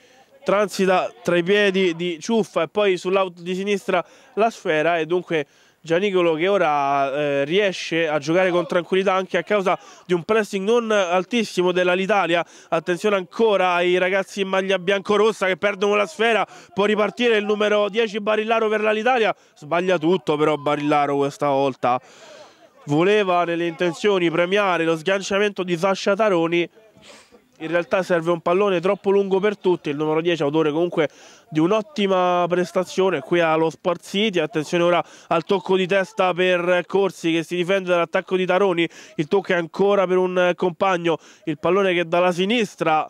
transita tra i piedi di Ciuffa e poi sull'out di sinistra la sfera e dunque Gianicolo che ora eh, riesce a giocare con tranquillità anche a causa di un pressing non altissimo della L'Italia, Attenzione ancora ai ragazzi in maglia biancorossa che perdono la sfera. Può ripartire il numero 10 Barillaro per la L'Italia, Sbaglia tutto però Barillaro questa volta. Voleva nelle intenzioni premiare lo sganciamento di Sascia Taroni in realtà serve un pallone troppo lungo per tutti, il numero 10 autore comunque di un'ottima prestazione qui allo Sport City, attenzione ora al tocco di testa per Corsi che si difende dall'attacco di Taroni, il tocco è ancora per un compagno, il pallone che dalla sinistra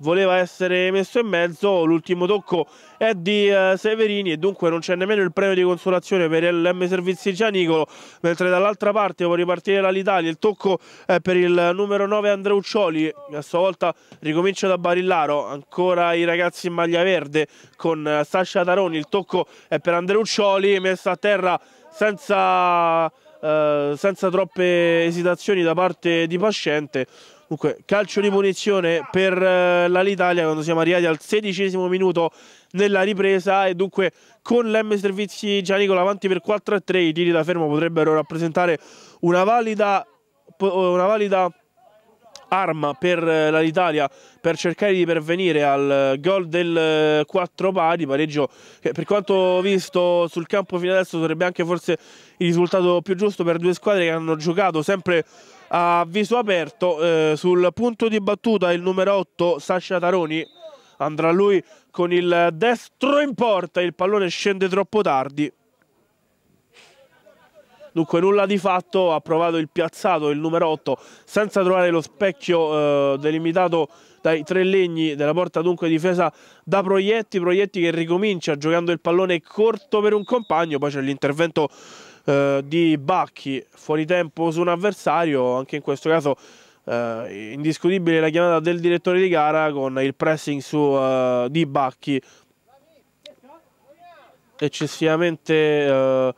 voleva essere messo in mezzo, l'ultimo tocco è di eh, Severini e dunque non c'è nemmeno il premio di consolazione per l'M Servizi Gianicolo, mentre dall'altra parte può ripartire l'Italia il tocco è per il numero 9 Andreuccioli, a sua volta ricomincia da Barillaro, ancora i ragazzi in maglia verde con eh, Sascia Taroni, il tocco è per Andreuccioli, messa a terra senza... Eh, senza troppe esitazioni da parte di Pascente Dunque, calcio di punizione per eh, l'Italia quando siamo arrivati al sedicesimo minuto nella ripresa e dunque con l'M Servizi Gianicolo avanti per 4 3 i tiri da fermo potrebbero rappresentare una valida, una valida arma per eh, l'Italia per cercare di pervenire al gol del 4 eh, pari, pareggio che per quanto visto sul campo fino adesso sarebbe anche forse il risultato più giusto per due squadre che hanno giocato sempre a viso aperto eh, sul punto di battuta il numero 8 Sascia Taroni andrà lui con il destro in porta il pallone scende troppo tardi dunque nulla di fatto ha provato il piazzato il numero 8 senza trovare lo specchio eh, delimitato dai tre legni della porta dunque difesa da Proietti Proietti che ricomincia giocando il pallone corto per un compagno poi c'è l'intervento eh, di Bacchi fuori tempo su un avversario, anche in questo caso eh, indiscutibile la chiamata del direttore di gara con il pressing su eh, di Bacchi eccessivamente eh,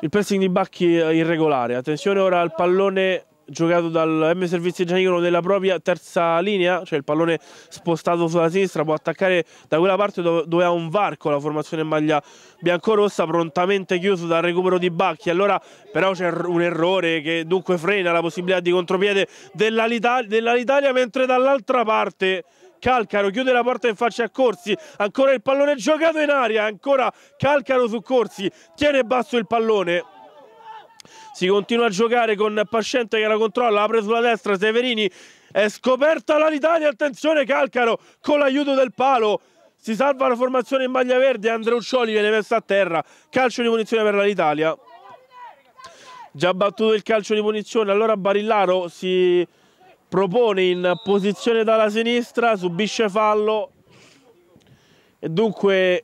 il pressing di Bacchi irregolare attenzione ora al pallone giocato dal M Servizio Gianicolo nella propria terza linea, cioè il pallone spostato sulla sinistra, può attaccare da quella parte dove, dove ha un varco la formazione maglia biancorossa, prontamente chiuso dal recupero di Bacchi. Allora però c'è un errore che dunque frena la possibilità di contropiede dell'Italia, dell mentre dall'altra parte... Calcaro chiude la porta in faccia a Corsi, ancora il pallone giocato in aria, ancora Calcaro su Corsi, tiene basso il pallone, si continua a giocare con Pascente che la controlla, apre sulla destra Severini, è scoperta l'Alitalia, attenzione Calcaro con l'aiuto del palo, si salva la formazione in maglia verde, Andreuccioli viene messo a terra, calcio di punizione per la Litalia. Già battuto il calcio di punizione, allora Barillaro si propone in posizione dalla sinistra, subisce fallo e dunque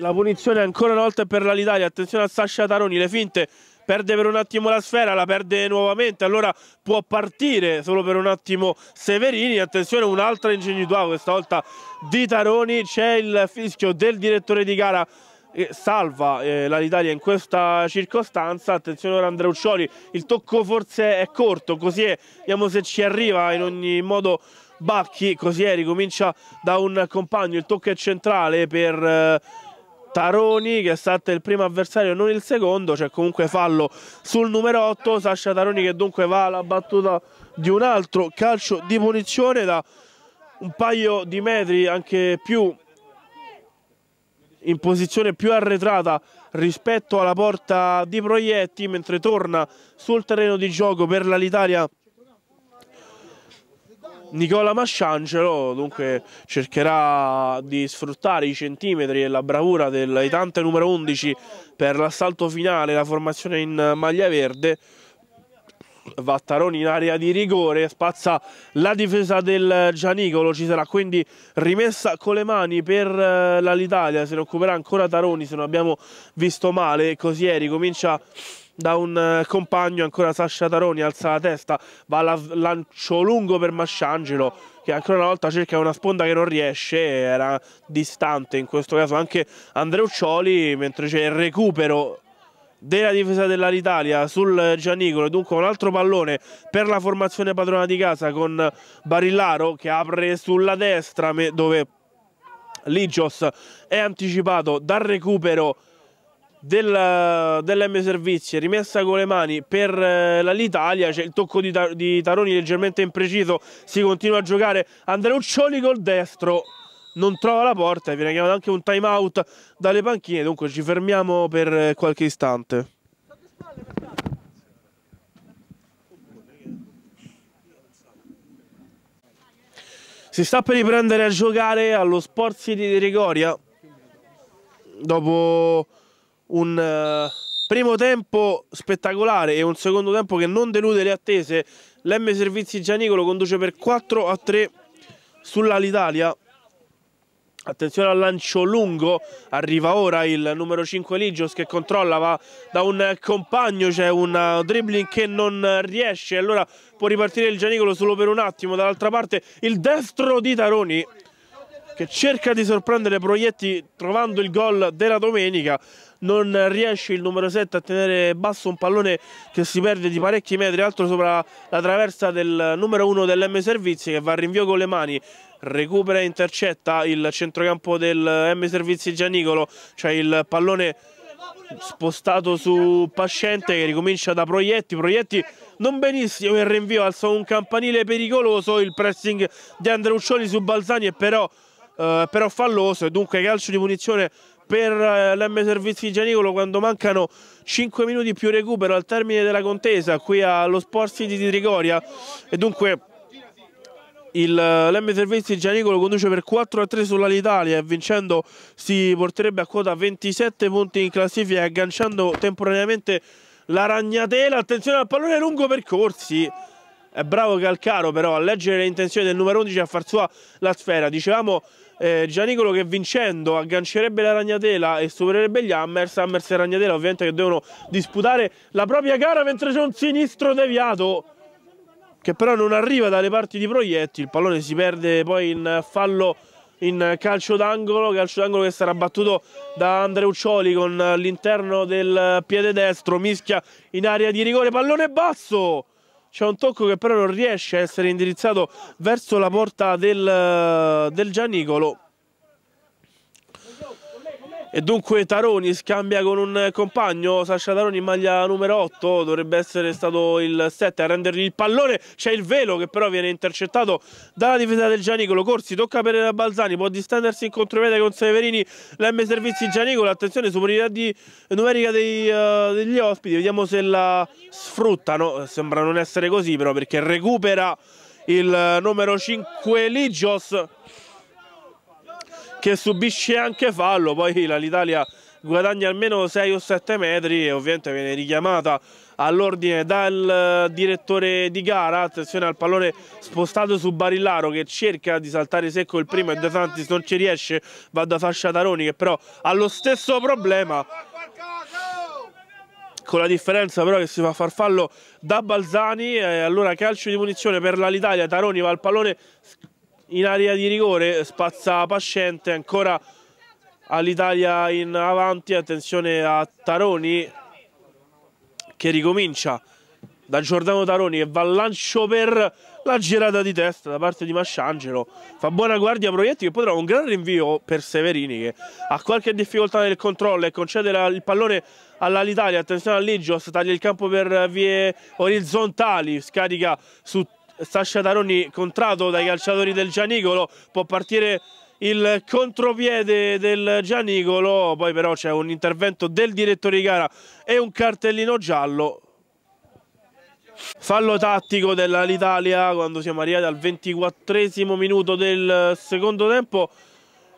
la punizione ancora una volta è per la l'Italia. attenzione a Sascia Taroni, le finte perde per un attimo la sfera, la perde nuovamente, allora può partire solo per un attimo Severini, attenzione un'altra ingenuità questa volta di Taroni, c'è il fischio del direttore di gara che salva eh, l'Italia in questa circostanza. Attenzione ora Andrea Uccioli, il tocco forse è corto, così è, vediamo se ci arriva in ogni modo Bacchi, così è, ricomincia da un compagno, il tocco è centrale per... Eh, Taroni che è stato il primo avversario non il secondo c'è cioè comunque fallo sul numero 8 Sasha Taroni che dunque va alla battuta di un altro calcio di punizione da un paio di metri anche più in posizione più arretrata rispetto alla porta di Proietti mentre torna sul terreno di gioco per l'Italia. Nicola Masciangelo dunque cercherà di sfruttare i centimetri e la bravura del tante numero 11 per l'assalto finale, la formazione in maglia verde. Vattaroni in area di rigore, spazza la difesa del Gianicolo, ci sarà quindi rimessa con le mani per eh, l'Italia, se ne occuperà ancora Taroni se non abbiamo visto male, così Cosieri comincia da un eh, compagno, ancora Sasha Taroni alza la testa, va al lancio lungo per Masciangelo che ancora una volta cerca una sponda che non riesce, era distante in questo caso anche Andreuccioli mentre c'è il recupero della difesa dell'Italia sul Gianicolo dunque un altro pallone per la formazione padrona di casa con Barillaro che apre sulla destra dove Ligios è anticipato dal recupero del, dell'M Servizi rimessa con le mani per eh, l'Italia, c'è il tocco di, di, Taroni leggermente impreciso, si continua a giocare Andreuccioli col destro non trova la porta e viene chiamato anche un time out dalle panchine, dunque ci fermiamo per eh, qualche istante. Si sta per riprendere a giocare allo Sport City di Rigoria dopo un eh, primo tempo spettacolare e un secondo tempo che non delude le attese. L'M Servizi Gianicolo conduce per 4 a 3 sull'Alitalia. Attenzione al lancio lungo, arriva ora il numero 5 Ligios che controlla, va da un compagno, c'è un eh, dribbling che non riesce, allora può ripartire il Gianicolo solo per un attimo, dall'altra parte il destro di Taroni che cerca di sorprendere Proietti trovando il gol della domenica non riesce il numero 7 a tenere basso un pallone che si perde di parecchi metri alto sopra la traversa del numero 1 dell'M Servizi che va a rinvio con le mani recupera e intercetta il centrocampo del M Servizi Giannicolo cioè il pallone spostato su Pascente che ricomincia da Proietti Proietti non benissimo il rinvio alza un campanile pericoloso il pressing di Andreuccioli su Balzani e però eh, però falloso e dunque calcio di punizione per eh, l'M Servizi Gianicolo quando mancano 5 minuti più recupero al termine della contesa qui allo Sport City di Trigoria e dunque eh, l'M Servizi Gianicolo conduce per 4 a 3 sull'Alitalia e vincendo si porterebbe a quota 27 punti in classifica agganciando temporaneamente la ragnatela attenzione al pallone lungo percorsi è bravo Calcaro però a leggere le intenzioni del numero 11 a far sua la sfera dicevamo eh, Gianicolo che vincendo aggancerebbe la Ragnatela e supererebbe gli Hammers, Hammers e Ragnatela ovviamente che devono disputare la propria gara mentre c'è un sinistro deviato che però non arriva dalle parti di Proietti, il pallone si perde poi in fallo in calcio d'angolo, calcio d'angolo che sarà battuto da Andrea Uccioli con l'interno del piede destro, mischia in area di rigore, pallone basso! c'è un tocco che però non riesce a essere indirizzato verso la porta del, eh, del Gianicolo e dunque Taroni scambia con un compagno, Sascia Taroni in maglia numero 8, dovrebbe essere stato il 7 a rendergli il pallone, c'è il velo che però viene intercettato dalla difesa del Gianicolo, Corsi tocca per Balzani, può distendersi in contropiede con Severini, l'M Servizi Gianicolo, attenzione superiorità di, numerica dei, uh, degli ospiti, vediamo se la sfruttano, sembra non essere così però perché recupera il numero 5 Ligios che subisce anche fallo, poi l'Italia guadagna almeno 6 o 7 metri e ovviamente viene richiamata all'ordine dal eh, direttore di gara, attenzione al pallone spostato su Barillaro che cerca di saltare secco il primo e De Santis non ci riesce, va da Fascia Taroni che però ha lo stesso problema con la differenza però che si fa far fallo da Balzani, e eh, allora calcio di punizione per l'Italia, Taroni va al pallone in area di rigore, spazza Pascente, ancora all'Italia in avanti, attenzione a Taroni che ricomincia da Giordano Taroni e va al lancio per la girata di testa da parte di Masciangelo fa buona guardia Proietti che poi trova un gran rinvio per Severini che ha qualche difficoltà nel controllo e concede la, il pallone all'Alitalia attenzione a Ligios taglia il campo per vie orizzontali scarica su Sascia Taroni contrato dai calciatori del Gianicolo, può partire il contropiede del Gianicolo, poi però c'è un intervento del direttore di gara e un cartellino giallo. Fallo tattico dell'Italia quando siamo arrivati al 24 minuto del secondo tempo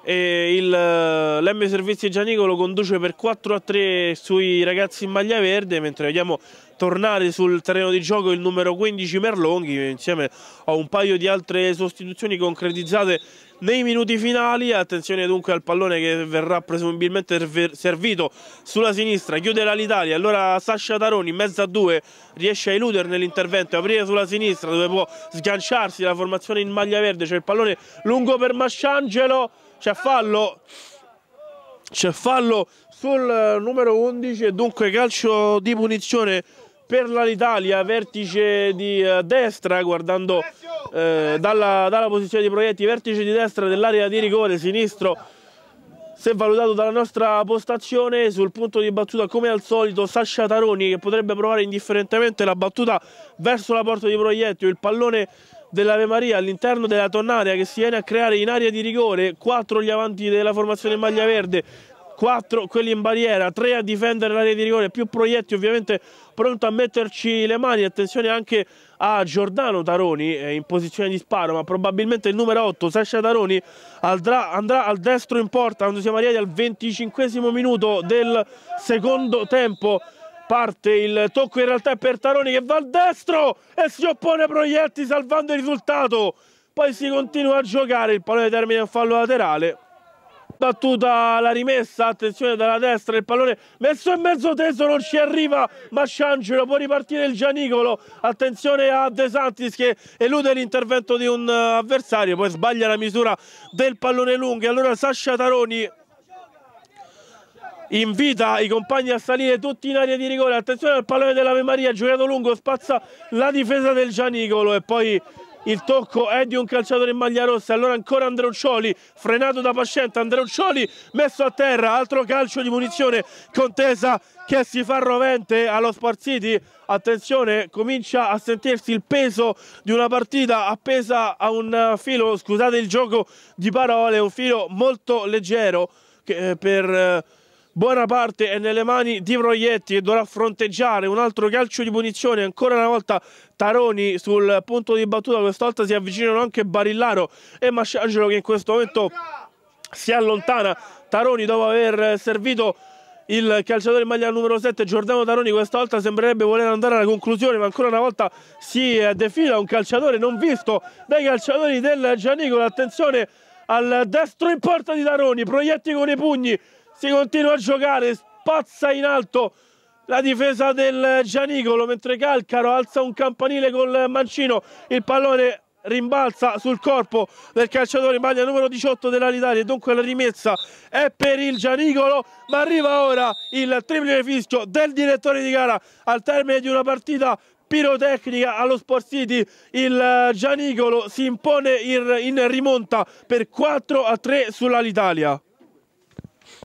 e il, eh, l'M Servizi Gianicolo conduce per 4 a 3 sui ragazzi in maglia verde mentre vediamo tornare sul terreno di gioco il numero 15 Merlonghi insieme a un paio di altre sostituzioni concretizzate nei minuti finali attenzione dunque al pallone che verrà presumibilmente servito sulla sinistra chiuderà l'Italia allora Sascia Taroni in mezzo a due riesce a eludere nell'intervento aprire sulla sinistra dove può sganciarsi la formazione in maglia verde c'è il pallone lungo per Masciangelo c'è fallo c'è fallo sul eh, numero 11 e dunque calcio di punizione per l'Italia, vertice di eh, destra guardando eh, dalla, dalla, posizione di proietti vertice di destra dell'area di rigore sinistro se valutato dalla nostra postazione sul punto di battuta come al solito Sascia Taroni che potrebbe provare indifferentemente la battuta verso la porta di proietti il pallone dell'Ave Maria all'interno della tonnarea che si viene a creare in area di rigore, 4 gli avanti della formazione maglia verde, 4 quelli in barriera, 3 a difendere l'area di rigore, più proietti ovviamente pronto a metterci le mani, attenzione anche a Giordano Taroni eh, in posizione di sparo, ma probabilmente il numero 8, Sasha Taroni, andrà, andrà al destro in porta quando siamo arrivati al 25 minuto del secondo tempo Parte il tocco in realtà è per Taroni che va al destro e si oppone a Proietti salvando il risultato. Poi si continua a giocare, il pallone termina in fallo laterale. Battuta la rimessa, attenzione dalla destra, il pallone messo in mezzo teso, non ci arriva Masciangelo, può ripartire il Gianicolo, attenzione a De Santis che elude l'intervento di un eh, avversario, poi sbaglia la misura del pallone lungo, e allora Sascia Taroni invita i compagni a salire tutti in area di rigore. Attenzione al pallone dell'Ave Maria, giocato lungo, spazza la difesa del Gianicolo e poi il tocco è di un calciatore in maglia rossa, allora ancora Andreuccioli, frenato da Pascente Andreuccioli messo a terra, altro calcio di munizione, Contesa che si fa rovente allo Sparziti, attenzione, comincia a sentirsi il peso di una partita appesa a un filo, scusate il gioco di parole, un filo molto leggero che eh, per eh, buona parte è nelle mani di Proietti che dovrà fronteggiare un altro calcio di punizione ancora una volta Taroni sul punto di battuta quest'altra si avvicinano anche Barillaro e Masciangelo che in questo momento si allontana Taroni dopo aver servito il calciatore in maglia numero 7 Giordano Taroni questa volta sembrerebbe voler andare alla conclusione ma ancora una volta si eh, defila un calciatore non visto dai calciatori del Gianicolo attenzione al destro in porta di Taroni proietti con i pugni si continua a giocare, spazza in alto la difesa del Gianicolo mentre Calcaro alza un campanile col mancino, il pallone rimbalza sul corpo del calciatore in maglia numero 18 dell'Alitalia e dunque la rimessa è per il Gianicolo ma arriva ora il triplice fischio del direttore di gara al termine di una partita pirotecnica allo Sport City il Gianicolo si impone in rimonta per 4 a 3 sull'Alitalia